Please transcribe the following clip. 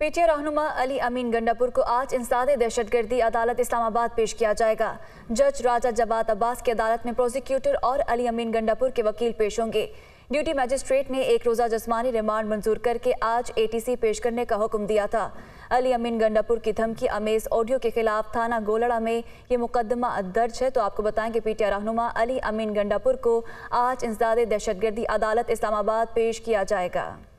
PTA रहनुमा अली अमीन गंडापुर को आज इंसानी दहशतगर्दी अदालत इस्लामाबाद पेश किया जाएगा जज राजा जबात अब्बास की अदालत में प्रोसिक्यूटर और अली अमीन गंडापुर के वकील पेश होंगे ड्यूटी मजिस्ट्रेट ने एक रोज़ा जस्मानी रिमांड मंजूर करके आज एटीसी पेश करने का हुक्म दिया था अली अमीन गंडापुर की धमकी अमेज ऑडियो के खिलाफ थाना गोलड़ा में ये मुकदमा दर्ज है तो आपको बताएं कि पीटीआर रहनुमा अली अमीन गंडापुर को आज इंसाद दहशतगर्दी अदालत इस्लामाबाद पेश किया जाएगा